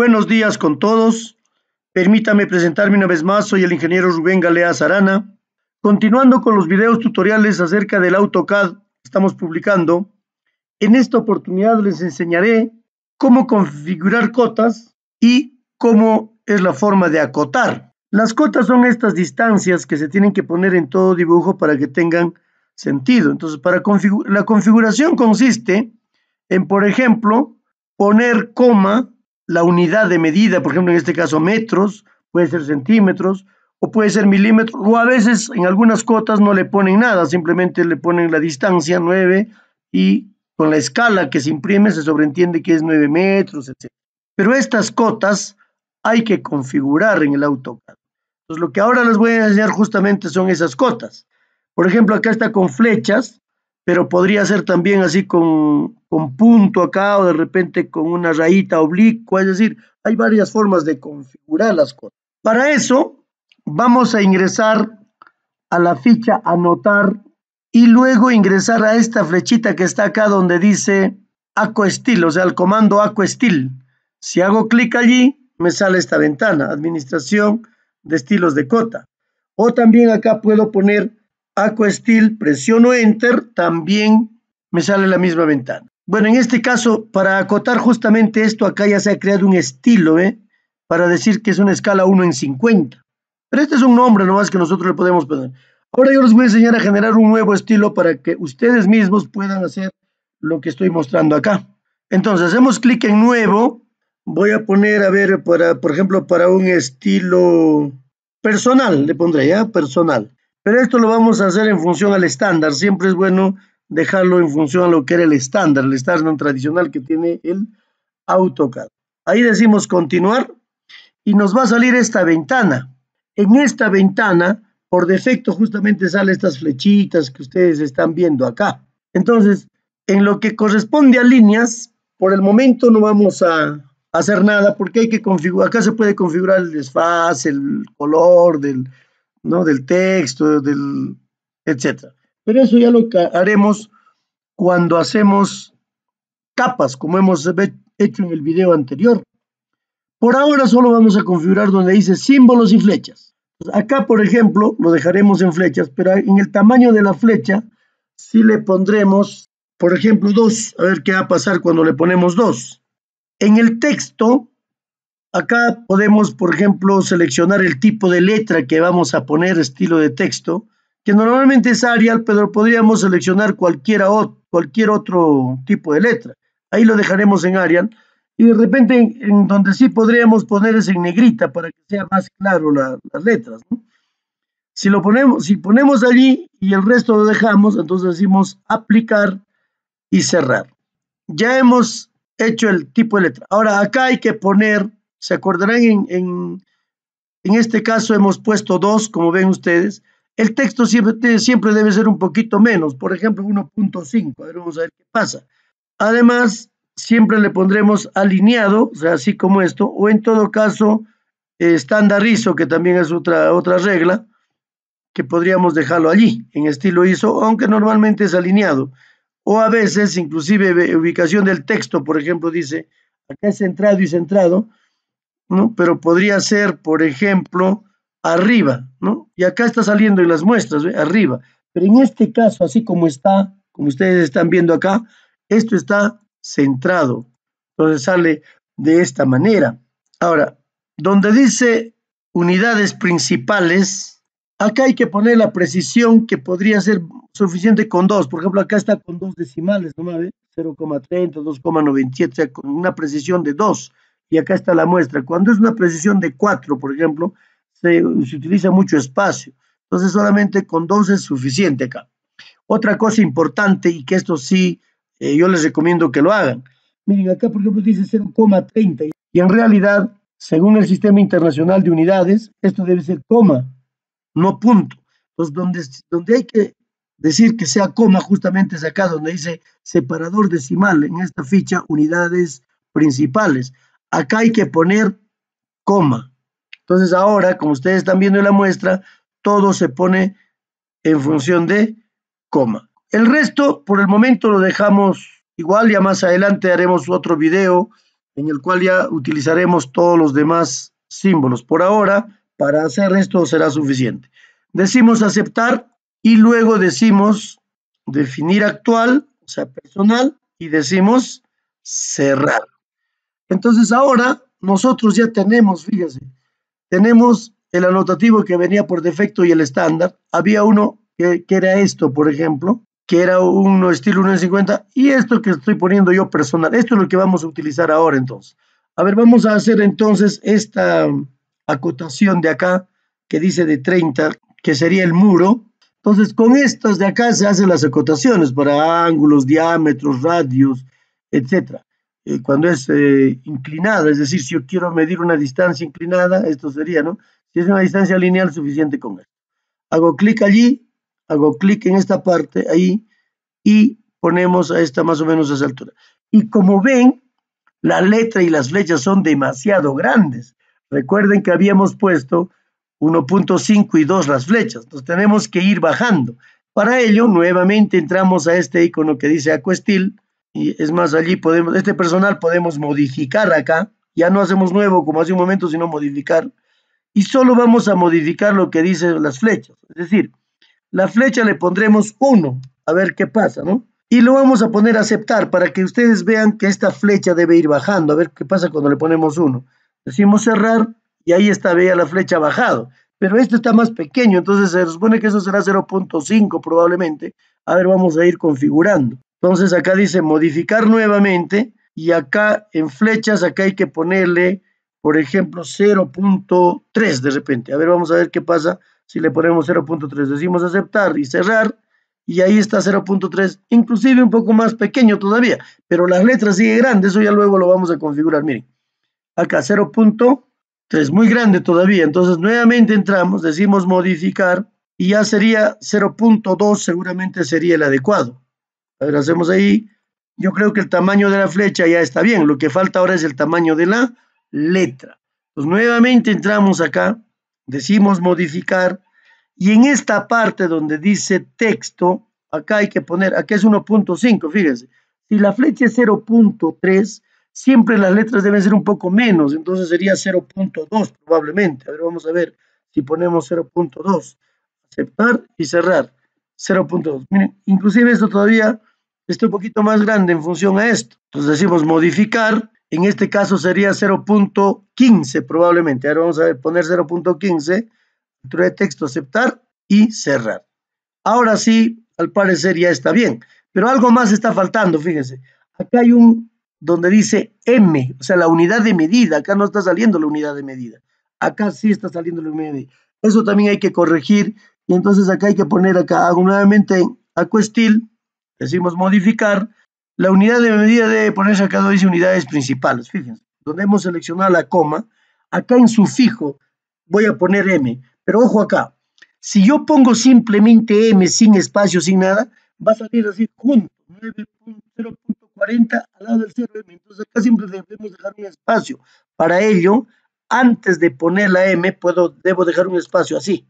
Buenos días con todos. Permítame presentarme una vez más, soy el ingeniero Rubén Galea Sarana. Continuando con los videos tutoriales acerca del AutoCAD que estamos publicando, en esta oportunidad les enseñaré cómo configurar cotas y cómo es la forma de acotar. Las cotas son estas distancias que se tienen que poner en todo dibujo para que tengan sentido. Entonces, para la configuración consiste en, por ejemplo, poner coma la unidad de medida, por ejemplo, en este caso metros, puede ser centímetros o puede ser milímetros, o a veces en algunas cotas no le ponen nada, simplemente le ponen la distancia 9 y con la escala que se imprime se sobreentiende que es 9 metros, etc. Pero estas cotas hay que configurar en el AutoCAD. Entonces lo que ahora les voy a enseñar justamente son esas cotas. Por ejemplo, acá está con flechas, pero podría ser también así con con punto acá o de repente con una rayita oblicua, es decir, hay varias formas de configurar las cosas. Para eso vamos a ingresar a la ficha anotar y luego ingresar a esta flechita que está acá donde dice AcoStil, o sea, el comando acoestil, Si hago clic allí, me sale esta ventana, administración de estilos de cota. O también acá puedo poner acoestil, presiono Enter, también me sale la misma ventana. Bueno, en este caso, para acotar justamente esto, acá ya se ha creado un estilo, ¿eh? Para decir que es una escala 1 en 50. Pero este es un nombre nomás que nosotros le podemos poner. Ahora yo les voy a enseñar a generar un nuevo estilo para que ustedes mismos puedan hacer lo que estoy mostrando acá. Entonces, hacemos clic en nuevo. Voy a poner, a ver, para, por ejemplo, para un estilo personal, le pondré ya, personal. Pero esto lo vamos a hacer en función al estándar. Siempre es bueno dejarlo en función a lo que era el estándar, el estándar tradicional que tiene el AutoCAD. Ahí decimos continuar y nos va a salir esta ventana. En esta ventana, por defecto, justamente salen estas flechitas que ustedes están viendo acá. Entonces, en lo que corresponde a líneas, por el momento no vamos a hacer nada porque hay que configurar, acá se puede configurar el desfase, el color del, ¿no? del texto, del, etcétera. Pero eso ya lo haremos cuando hacemos capas, como hemos hecho en el video anterior. Por ahora solo vamos a configurar donde dice símbolos y flechas. Acá, por ejemplo, lo dejaremos en flechas, pero en el tamaño de la flecha sí le pondremos, por ejemplo, dos. A ver qué va a pasar cuando le ponemos dos. En el texto, acá podemos, por ejemplo, seleccionar el tipo de letra que vamos a poner, estilo de texto que normalmente es Arial, pero podríamos seleccionar cualquier otro tipo de letra. Ahí lo dejaremos en Arial. Y de repente en, donde sí podríamos poner es en negrita para que sea más claro las letras. Si lo ponemos, si ponemos allí y el resto lo dejamos, entonces decimos aplicar y cerrar. Ya hemos hecho el tipo de letra. Ahora acá hay que poner, se acordarán en, en este caso hemos puesto dos, como ven ustedes, el texto siempre, siempre debe ser un poquito menos, por ejemplo 1.5, a ver, vamos a ver qué pasa. Además, siempre le pondremos alineado, o sea, así como esto, o en todo caso, estándarizo que también es otra, otra regla, que podríamos dejarlo allí, en estilo ISO, aunque normalmente es alineado. O a veces, inclusive, ubicación del texto, por ejemplo, dice, acá es centrado y centrado, ¿no? Pero podría ser, por ejemplo, arriba, ¿no? Y acá está saliendo en las muestras, arriba. Pero en este caso, así como está, como ustedes están viendo acá, esto está centrado. Entonces sale de esta manera. Ahora, donde dice unidades principales, acá hay que poner la precisión que podría ser suficiente con dos. Por ejemplo, acá está con dos decimales, ¿no? 0,30, 2,97, sea, con una precisión de 2. Y acá está la muestra. Cuando es una precisión de 4, por ejemplo, se, utiliza mucho espacio. Entonces solamente con dos es suficiente acá. Otra cosa importante y que esto sí eh, yo les recomiendo que lo hagan. Miren, acá por ejemplo dice 0,30 y en realidad, según el Sistema Internacional de Unidades, esto debe ser coma, no punto. Entonces, donde, donde hay que decir que sea coma, justamente es acá donde dice separador decimal en esta ficha, unidades principales. Acá hay que poner coma, entonces ahora, como ustedes están viendo en la muestra, todo se pone en función de coma. El resto, por el momento, lo dejamos igual. Ya más adelante haremos otro video en el cual ya utilizaremos todos los demás símbolos. Por ahora, para hacer esto será suficiente. Decimos aceptar y luego decimos definir actual, o sea, personal, y decimos cerrar. Entonces ahora nosotros ya tenemos, fíjense, tenemos el anotativo que venía por defecto y el estándar. Había uno que, era esto, por ejemplo, que era uno estilo 150 y esto que estoy poniendo yo personal. Esto es lo que vamos a utilizar ahora entonces. A ver, vamos a hacer entonces esta acotación de acá que dice de 30, que sería el muro. Entonces, con estas de acá se hacen las acotaciones para ángulos, diámetros, radios, etcétera. Eh, cuando es eh, inclinada, es decir, si yo quiero medir una distancia inclinada, esto sería, ¿no? Si es una distancia lineal, suficiente con esto. Hago clic allí, hago clic en esta parte, ahí, y ponemos a esta más o menos a esa altura. Y como ven, la letra y las flechas son demasiado grandes. Recuerden que habíamos puesto 1.5 y 2 las flechas. Entonces tenemos que ir bajando. Para ello, nuevamente entramos a este icono que dice Acuestil, y es más, allí podemos, este personal podemos modificar acá. Ya no hacemos nuevo como hace un momento, sino modificar. Y solo vamos a modificar lo que dicen las flechas. Es decir, la flecha le pondremos 1, a ver qué pasa, ¿no? Y lo vamos a poner a aceptar para que ustedes vean que esta flecha debe ir bajando, a ver qué pasa cuando le ponemos 1. Decimos cerrar y ahí está, vea la flecha bajado. Pero esto está más pequeño, entonces se supone que eso será 0.5 probablemente. A ver, vamos a ir configurando. Entonces acá dice modificar nuevamente y acá en flechas, acá hay que ponerle, por ejemplo, 0.3 de repente. A ver, vamos a ver qué pasa si le ponemos 0.3. Decimos aceptar y cerrar y ahí está 0.3, inclusive un poco más pequeño todavía, pero las letras sigue grande, eso ya luego lo vamos a configurar, miren. Acá 0.3, muy grande todavía, entonces nuevamente entramos, decimos modificar y ya sería 0.2, seguramente sería el adecuado. A ver, hacemos ahí. Yo creo que el tamaño de la flecha ya está bien. Lo que falta ahora es el tamaño de la letra. Pues nuevamente entramos acá, decimos modificar. Y en esta parte donde dice texto, acá hay que poner, acá es 1.5, fíjense. Si la flecha es 0.3, siempre las letras deben ser un poco menos, entonces sería 0.2 probablemente. A ver, vamos a ver si ponemos 0.2. Aceptar y cerrar. 0.2. Miren, inclusive esto todavía esté un poquito más grande en función a esto. Entonces decimos modificar, en este caso sería 0.15 probablemente. Ahora vamos a poner 0.15, dentro de texto aceptar y cerrar. Ahora sí, al parecer ya está bien, pero algo más está faltando, fíjense. Acá hay un donde dice M, o sea, la unidad de medida. Acá no está saliendo la unidad de medida. Acá sí está saliendo la unidad de medida. Eso también hay que corregir. Y entonces acá hay que poner acá, nuevamente acuestil, decimos modificar, la unidad de medida debe ponerse acá donde dice unidades principales, fíjense, donde hemos seleccionado la coma, acá en sufijo voy a poner m, pero ojo acá, si yo pongo simplemente m sin espacio, sin nada, va a salir así junto, 9.0.40 al lado del 0 entonces acá siempre debemos dejar un espacio, para ello, antes de poner la m, puedo, debo dejar un espacio así,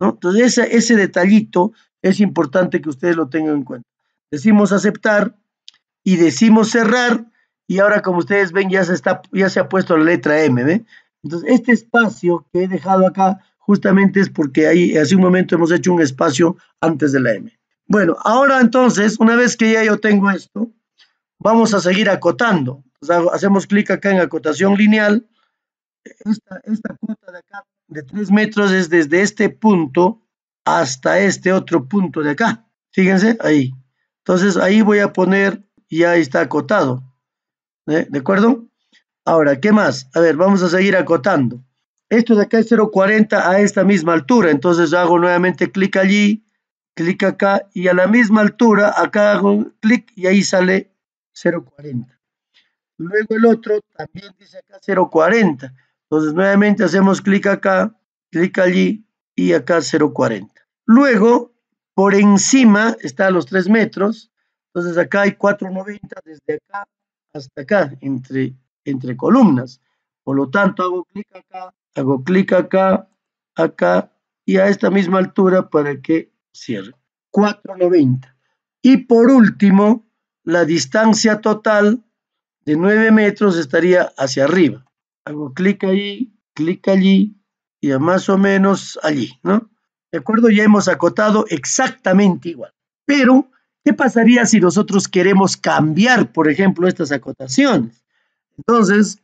Entonces ese detallito es importante que ustedes lo tengan en cuenta decimos aceptar y decimos cerrar y ahora como ustedes ven ya se, está, ya se ha puesto la letra M, Entonces este espacio que he dejado acá justamente es porque ahí hace un momento hemos hecho un espacio antes de la M. Bueno, ahora entonces, una vez que ya yo tengo esto, vamos a seguir acotando. Pues, hacemos clic acá en acotación lineal. Esta, esta cuota de acá de 3 metros es desde este punto hasta este otro punto de acá. Fíjense, ahí. Entonces ahí voy a poner, ya está acotado. ¿eh? ¿De acuerdo? Ahora, ¿qué más? A ver, vamos a seguir acotando. Esto de acá es 0.40 a esta misma altura. Entonces hago nuevamente clic allí, clic acá y a la misma altura, acá hago clic y ahí sale 0.40. Luego el otro también dice acá 0.40. Entonces nuevamente hacemos clic acá, clic allí y acá 0.40. Luego por encima está a los 3 metros, entonces acá hay 4,90 desde acá hasta acá, entre, entre columnas. Por lo tanto, hago clic acá, hago clic acá, acá y a esta misma altura para que cierre. 4,90. Y por último, la distancia total de 9 metros estaría hacia arriba. Hago clic ahí, clic allí y a más o menos allí, ¿no? ¿De acuerdo? Ya hemos acotado exactamente igual. Pero, ¿qué pasaría si nosotros queremos cambiar, por ejemplo, estas acotaciones? Entonces,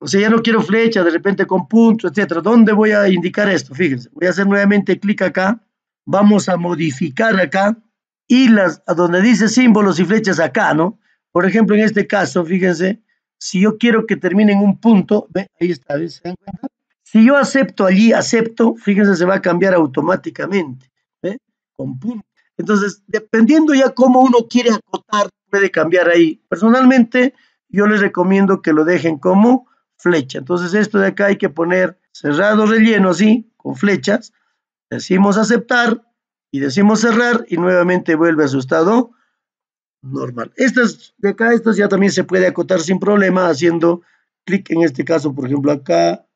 o sea, ya no quiero flecha, de repente con puntos, etcétera. ¿Dónde voy a indicar esto? Fíjense, voy a hacer nuevamente clic acá. Vamos a modificar acá y las, a donde dice símbolos y flechas acá, ¿no? Por ejemplo, en este caso, fíjense, si yo quiero que termine en un punto, ahí está, ¿ves? ¿se dan cuenta? Si yo acepto allí, acepto, fíjense, se va a cambiar automáticamente, con punto. Entonces, dependiendo ya cómo uno quiere acotar, puede cambiar ahí. Personalmente, yo les recomiendo que lo dejen como flecha. Entonces, esto de acá hay que poner cerrado relleno así, con flechas. Decimos aceptar y decimos cerrar y nuevamente vuelve a su estado normal. Estas de acá, estas ya también se puede acotar sin problema haciendo clic en este caso, por ejemplo, acá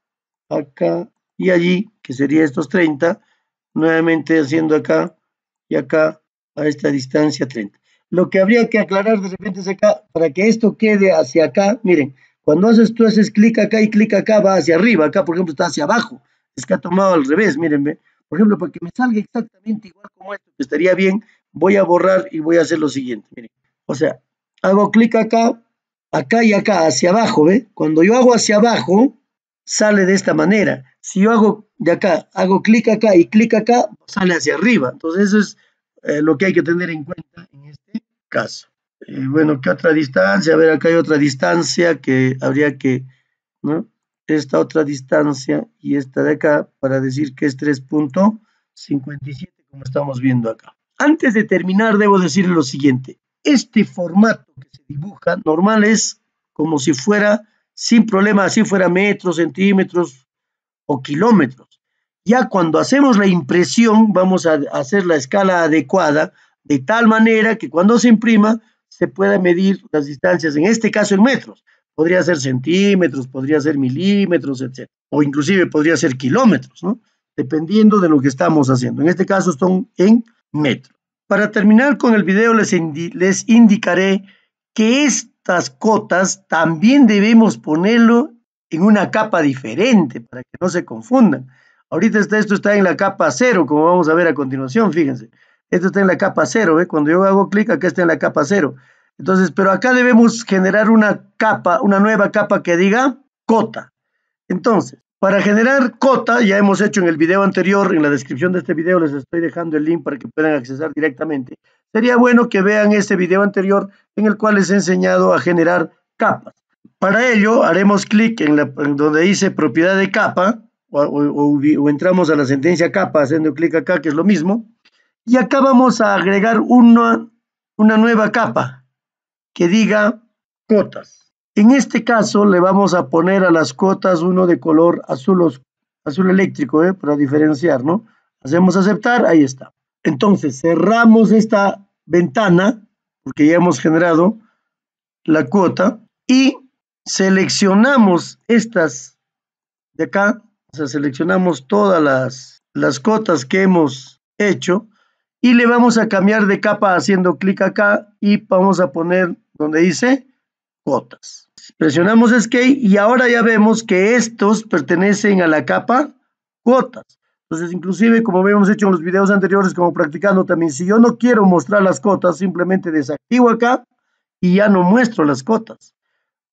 acá y allí, que sería estos 30, nuevamente haciendo acá y acá a esta distancia 30. Lo que habría que aclarar de repente es acá, para que esto quede hacia acá, miren, cuando haces tú haces clic acá y clic acá va hacia arriba, acá por ejemplo está hacia abajo, es que ha tomado al revés, miren, por ejemplo, para que me salga exactamente igual como esto, que estaría bien, voy a borrar y voy a hacer lo siguiente, miren, o sea, hago clic acá, acá y acá, hacia abajo, ¿ve? Cuando yo hago hacia abajo, sale de esta manera. Si yo hago de acá, hago clic acá y clic acá, sale hacia arriba. Entonces eso es eh, lo que hay que tener en cuenta en este caso. Eh, bueno, ¿qué otra distancia? A ver, acá hay otra distancia que habría que, ¿no? Esta otra distancia y esta de acá para decir que es 3.57 como estamos viendo acá. Antes de terminar, debo decir lo siguiente. Este formato que se dibuja normal es como si fuera sin problema, así fuera metros, centímetros o kilómetros. Ya cuando hacemos la impresión, vamos a hacer la escala adecuada, de tal manera que cuando se imprima, se pueda medir las distancias, en este caso en metros. Podría ser centímetros, podría ser milímetros, etc. O inclusive podría ser kilómetros, ¿no? Dependiendo de lo que estamos haciendo. En este caso son en metros. Para terminar con el video, les, les indicaré que estas cotas también debemos ponerlo en una capa diferente para que no se confundan. Ahorita esto está en la capa cero, como vamos a ver a continuación, fíjense. Esto está en la capa cero, ¿eh? cuando yo hago clic acá está en la capa cero. Entonces, pero acá debemos generar una capa, una nueva capa que diga cota. Entonces, para generar cota, ya hemos hecho en el video anterior, en la descripción de este video les estoy dejando el link para que puedan accesar directamente. Sería bueno que vean este video anterior en el cual les he enseñado a generar capas. Para ello haremos clic en, donde dice propiedad de capa o, entramos a la sentencia capa haciendo clic acá que es lo mismo. Y acá vamos a agregar una, una nueva capa que diga cotas. En este caso le vamos a poner a las cuotas uno de color azul, azul eléctrico, eh, para diferenciar, ¿no? Hacemos aceptar, ahí está. Entonces cerramos esta ventana, porque ya hemos generado la cuota, y seleccionamos estas de acá, o sea, seleccionamos todas las, las cotas que hemos hecho, y le vamos a cambiar de capa haciendo clic acá, y vamos a poner donde dice cotas. Presionamos Escape y ahora ya vemos que estos pertenecen a la capa cotas. Entonces, inclusive, como habíamos hecho en los videos anteriores, como practicando también, si yo no quiero mostrar las cotas, simplemente desactivo acá y ya no muestro las cotas.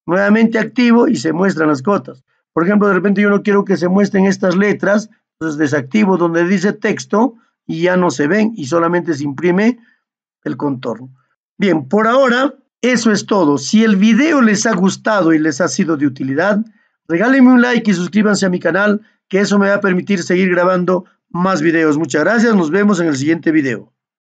Nuevamente activo y se muestran las cotas. Por ejemplo, de repente yo no quiero que se muestren estas letras, entonces desactivo donde dice texto y ya no se ven y solamente se imprime el contorno. Bien, por ahora eso es todo. Si el video les ha gustado y les ha sido de utilidad, regálenme un like y suscríbanse a mi canal, que eso me va a permitir seguir grabando más videos. Muchas gracias, nos vemos en el siguiente video.